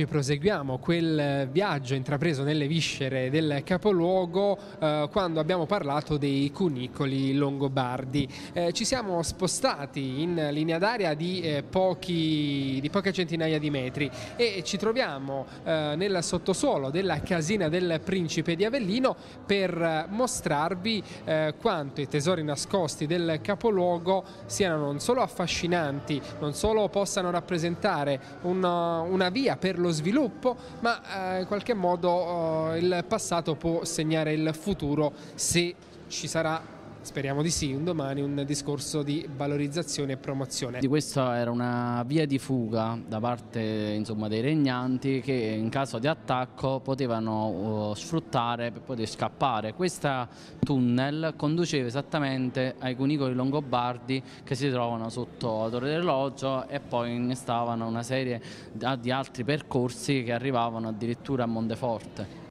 Oggi proseguiamo quel eh, viaggio intrapreso nelle viscere del capoluogo eh, quando abbiamo parlato dei cunicoli longobardi. Eh, ci siamo spostati in linea d'aria di, eh, di, poche centinaia di metri e ci troviamo eh, nel sottosuolo della casina del principe di Avellino per eh, mostrarvi quanto i tesori nascosti del capoluogo siano non solo affascinanti, non solo possano rappresentare una, una via per lo lo sviluppo, ma eh, in qualche modo oh, il passato può segnare il futuro se ci sarà speriamo di sì, un domani un discorso di valorizzazione e promozione. Di Questa era una via di fuga da parte insomma, dei regnanti che in caso di attacco potevano uh, sfruttare per poter scappare. Questo tunnel conduceva esattamente ai cunicoli longobardi che si trovano sotto la Torre dell'Oggio e poi innestavano una serie di altri percorsi che arrivavano addirittura a Monteforte.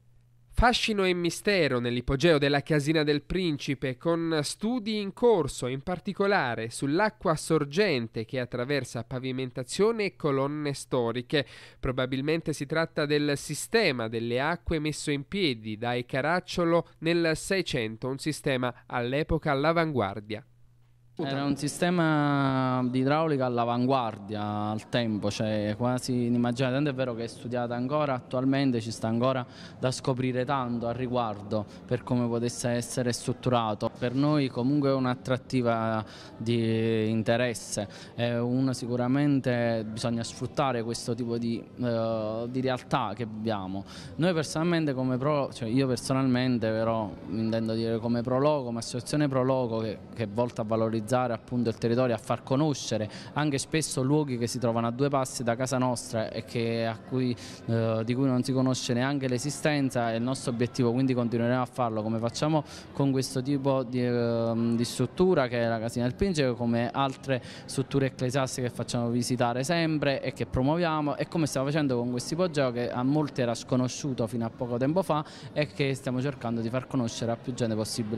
Fascino e mistero nell'ipogeo della Casina del Principe, con studi in corso, in particolare sull'acqua sorgente che attraversa pavimentazione e colonne storiche. Probabilmente si tratta del sistema delle acque messo in piedi da Caracciolo nel 600, un sistema all'epoca all'avanguardia. Era un sistema di idraulica all'avanguardia al tempo, cioè quasi inimmaginabile, tanto è vero che è studiata ancora attualmente, ci sta ancora da scoprire tanto al riguardo per come potesse essere strutturato. Per noi comunque è un'attrattiva di interesse, è uno, sicuramente bisogna sfruttare questo tipo di, eh, di realtà che abbiamo. Noi personalmente come pro, cioè io personalmente però intendo dire come Prologo, ma associazione Prologo che, che volta a valorizzare valorizzare appunto il territorio, a far conoscere anche spesso luoghi che si trovano a due passi da casa nostra e che, a cui, eh, di cui non si conosce neanche l'esistenza è il nostro obiettivo, quindi continueremo a farlo come facciamo con questo tipo di, eh, di struttura che è la Casina del Principe, come altre strutture ecclesiastiche che facciamo visitare sempre e che promuoviamo e come stiamo facendo con questo ipogeo che a molti era sconosciuto fino a poco tempo fa e che stiamo cercando di far conoscere a più gente possibile.